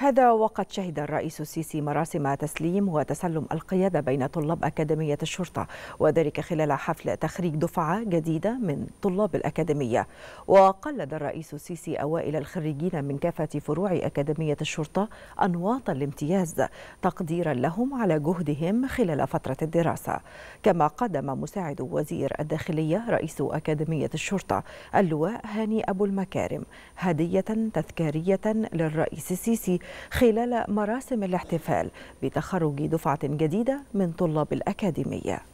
هذا وقد شهد الرئيس السيسي مراسم تسليم وتسلم القيادة بين طلاب أكاديمية الشرطة وذلك خلال حفل تخريج دفعة جديدة من طلاب الأكاديمية وقلد الرئيس السيسي أوائل الخريجين من كافة فروع أكاديمية الشرطة أنواط الامتياز تقديرا لهم على جهدهم خلال فترة الدراسة كما قدم مساعد وزير الداخلية رئيس أكاديمية الشرطة اللواء هاني أبو المكارم هدية تذكارية للرئيس السيسي خلال مراسم الاحتفال بتخرج دفعة جديدة من طلاب الأكاديمية